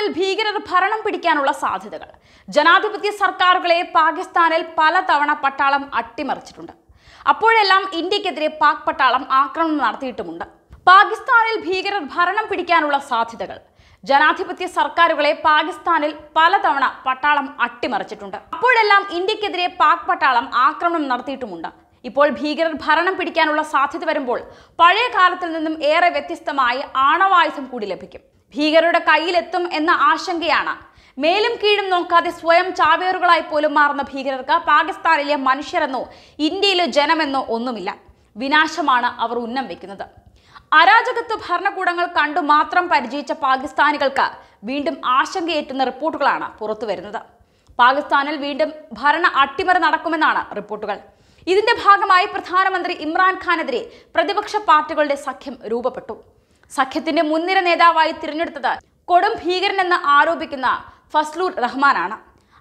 പാകിസ്ഥാനിൽ ഭീകരർ ഭരണം പിടിക്കാനുള്ള സാധ്യതകൾ ജനാധിപത്യ സർക്കാരുകളെ പാകിസ്ഥാനിൽ പലതവണ പട്ടാളം അട്ടിമറിച്ചിട്ടുണ്ട് അപ്പോഴെല്ലാം ഇന്ത്യക്കെതിരെ പാക് പട്ടാളം ആക്രമണം നടത്തിയിട്ടുമുണ്ട് പാകിസ്ഥാനിൽ ഭീകരർ ഭരണം പിടിക്കാനുള്ള സാധ്യതകൾ ജനാധിപത്യ സർക്കാരുകളെ പാകിസ്ഥാനിൽ പലതവണ പട്ടാളം അട്ടിമറിച്ചിട്ടുണ്ട് അപ്പോഴെല്ലാം ഇന്ത്യക്കെതിരെ പാക് പട്ടാളം ആക്രമണം നടത്തിയിട്ടുമുണ്ട് ഇപ്പോൾ ഭീകരർ ഭരണം പിടിക്കാനുള്ള സാധ്യത വരുമ്പോൾ പഴയ കാലത്തിൽ നിന്നും ഏറെ വ്യത്യസ്തമായി ആണവായുധം കൂടി ലഭിക്കും ഭീകരരുടെ കയ്യിലെത്തും എന്ന ആശങ്കയാണ് മേലും കീഴും നോക്കാതെ സ്വയം ചാവേറുകളായി പോലും മാറുന്ന ഭീകരർക്ക് പാകിസ്ഥാനിലെ മനുഷ്യരെന്നോ ഇന്ത്യയിലെ ജനമെന്നോ ഒന്നുമില്ല വിനാശമാണ് അവർ ഉന്നം വെക്കുന്നത് അരാജകത്വ ഭരണകൂടങ്ങൾ കണ്ടു മാത്രം പരിചയിച്ച പാകിസ്ഥാനികൾക്ക് വീണ്ടും ആശങ്കയേറ്റുന്ന റിപ്പോർട്ടുകളാണ് പുറത്തുവരുന്നത് പാകിസ്ഥാനിൽ വീണ്ടും ഭരണ അട്ടിമറി നടക്കുമെന്നാണ് റിപ്പോർട്ടുകൾ ഇതിന്റെ ഭാഗമായി പ്രധാനമന്ത്രി ഇമ്രാൻഖാനെതിരെ പ്രതിപക്ഷ പാർട്ടികളുടെ സഖ്യം രൂപപ്പെട്ടു സഖ്യത്തിന്റെ മുൻനിര നേതാവായി തിരഞ്ഞെടുത്തത് കൊടും ഭീകരനെന്ന് ആരോപിക്കുന്ന ഫസ്ലൂർ റഹ്മാനാണ്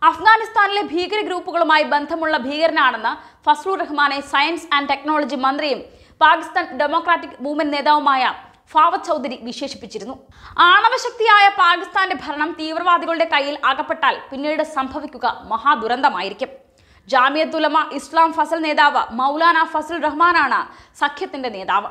അഫ്ഗാനിസ്ഥാനിലെ ഭീകര ഗ്രൂപ്പുകളുമായി ബന്ധമുള്ള ഭീകരനാണെന്ന് ഫസ്ലൂർ റഹ്മാനെ സയൻസ് ആൻഡ് ടെക്നോളജി മന്ത്രിയും പാകിസ്ഥാൻ ഡെമോക്രാറ്റിക് മൂവ്മെന്റ് നേതാവുമായ ഫാവത് ചൗധരി വിശേഷിപ്പിച്ചിരുന്നു ആണവശക്തിയായ പാകിസ്ഥാന്റെ ഭരണം തീവ്രവാദികളുടെ കയ്യിൽ അകപ്പെട്ടാൽ പിന്നീട് സംഭവിക്കുക മഹാദുരന്തമായിരിക്കും ജാമിയത്തുലമ ഇസ്ലാം ഫസൽ നേതാവ് മൗലാന ഫസൽ റഹ്മാനാണ് സഖ്യത്തിന്റെ നേതാവ്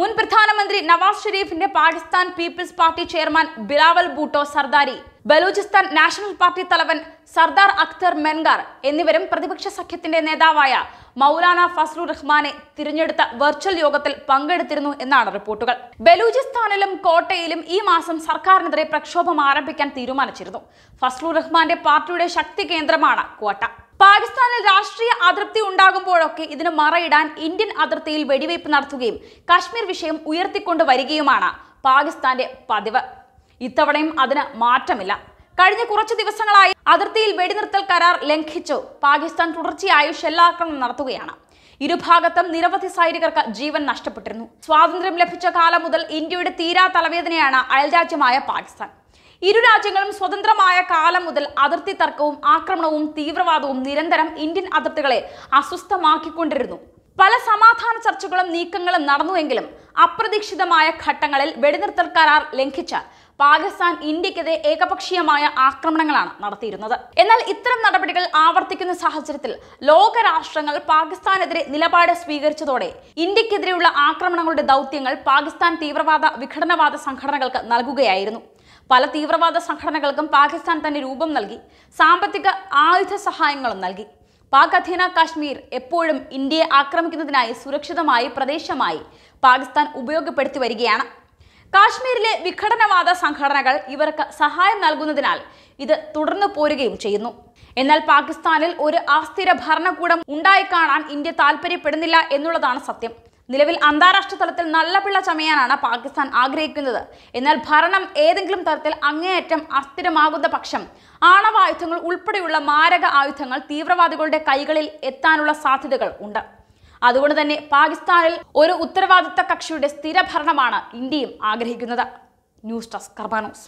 മുൻ പ്രധാനമന്ത്രി നവാസ് ഷെരീഫിന്റെ Pakistan Peoples Party chairman Bilawal Bhutto Zardari Balochistan National Party തലവൻ സർദാർ അക്തർ മെൻഗാർ എന്നിവരും പ്രതിപക്ഷ സഖ്യത്തിന്റെ നേതാവായ മൗലാന ഫസ്ലു റഹ്മാനെ തിരഞ്ഞെടുത്ത വെർച്വൽ യോഗത്തിൽ പങ്കെടുത്തിരുന്നു എന്നാണ് റിപ്പോർട്ടുകൾ ബലൂചിസ്ഥാനിലും കോട്ടയിലും ഈ മാസം സർക്കാരിനെതിരെ പ്രക്ഷോഭം ആരംഭിക്കാൻ തീരുമാനിച്ചിരുന്നു ഫസ്ലു റഹ്മാന്റെ പാർട്ടിയുടെ ശക്തി കേന്ദ്രമാണ് കോട്ട പാകിസ്ഥാനിൽ രാഷ്ട്രീയ അതൃപ്തി ഉണ്ടാകുമ്പോഴൊക്കെ ഇതിന് മറയിടാൻ ഇന്ത്യൻ അതിർത്തിയിൽ വെടിവയ്പ് നടത്തുകയും കശ്മീർ വിഷയം ഉയർത്തിക്കൊണ്ടുവരികയുമാണ് വരികയുമാണ് പാകിസ്ഥാന്റെ പതിവ് ഇത്തവണയും അതിന് മാറ്റമില്ല കഴിഞ്ഞ കുറച്ച് ദിവസങ്ങളായി അതിർത്തിയിൽ വെടിനിർത്തൽ കരാർ ലംഘിച്ചു പാകിസ്ഥാൻ തുടർച്ചയായി ഷെല്ലാക്രമണം നടത്തുകയാണ് ഇരുഭാഗത്തും നിരവധി സൈനികർക്ക് ജീവൻ നഷ്ടപ്പെട്ടിരുന്നു സ്വാതന്ത്ര്യം ലഭിച്ച കാലം മുതൽ ഇന്ത്യയുടെ തീരാ തലവേദനയാണ് അയൽരാജ്യമായ പാകിസ്ഥാൻ ഇരു രാജ്യങ്ങളും സ്വതന്ത്രമായ കാലം മുതൽ അതിർത്തി തർക്കവും ആക്രമണവും തീവ്രവാദവും നിരന്തരം ഇന്ത്യൻ അതിർത്തികളെ അസ്വസ്ഥമാക്കിക്കൊണ്ടിരുന്നു പല സമാധാന ചർച്ചകളും നീക്കങ്ങളും നടന്നുവെങ്കിലും അപ്രതീക്ഷിതമായ ഘട്ടങ്ങളിൽ വെടിനിർത്തൽ കരാർ ലംഘിച്ച പാകിസ്ഥാൻ ഇന്ത്യക്കെതിരെ ഏകപക്ഷീയമായ ആക്രമണങ്ങളാണ് നടത്തിയിരുന്നത് എന്നാൽ ഇത്തരം നടപടികൾ ആവർത്തിക്കുന്ന സാഹചര്യത്തിൽ ലോകരാഷ്ട്രങ്ങൾ പാകിസ്ഥാനെതിരെ നിലപാട് സ്വീകരിച്ചതോടെ ഇന്ത്യക്കെതിരെയുള്ള ആക്രമണങ്ങളുടെ ദൗത്യങ്ങൾ പാകിസ്ഥാൻ തീവ്രവാദ വിഘടനവാദ സംഘടനകൾക്ക് നൽകുകയായിരുന്നു പല തീവ്രവാദ സംഘടനകൾക്കും പാകിസ്ഥാൻ തന്നെ രൂപം നൽകി സാമ്പത്തിക ആയുധ സഹായങ്ങളും നൽകി പാക് അധീന കാശ്മീർ എപ്പോഴും ഇന്ത്യയെ ആക്രമിക്കുന്നതിനായി സുരക്ഷിതമായി പ്രദേശമായി പാകിസ്ഥാൻ ഉപയോഗപ്പെടുത്തി വരികയാണ് കാശ്മീരിലെ വിഘടനവാദ സംഘടനകൾ ഇവർക്ക് സഹായം നൽകുന്നതിനാൽ ഇത് തുടർന്നു പോരുകയും ചെയ്യുന്നു എന്നാൽ പാകിസ്ഥാനിൽ ഒരു അസ്ഥിര ഭരണകൂടം ഉണ്ടായിക്കാണാൻ ഇന്ത്യ താൽപ്പര്യപ്പെടുന്നില്ല എന്നുള്ളതാണ് സത്യം നിലവിൽ അന്താരാഷ്ട്ര തലത്തിൽ നല്ല പിള്ള ചമയാനാണ് പാകിസ്ഥാൻ ആഗ്രഹിക്കുന്നത് എന്നാൽ ഭരണം ഏതെങ്കിലും തരത്തിൽ അങ്ങേയറ്റം അസ്ഥിരമാകുന്ന പക്ഷം ആണവായുധങ്ങൾ ഉൾപ്പെടെയുള്ള മാരക ആയുധങ്ങൾ തീവ്രവാദികളുടെ കൈകളിൽ എത്താനുള്ള സാധ്യതകൾ ഉണ്ട് അതുകൊണ്ട് തന്നെ പാകിസ്ഥാനിൽ ഒരു ഉത്തരവാദിത്ത കക്ഷിയുടെ സ്ഥിരഭരണമാണ് ഇന്ത്യയും ആഗ്രഹിക്കുന്നത് ന്യൂസ് ഡെസ്ക് കർബാനോസ്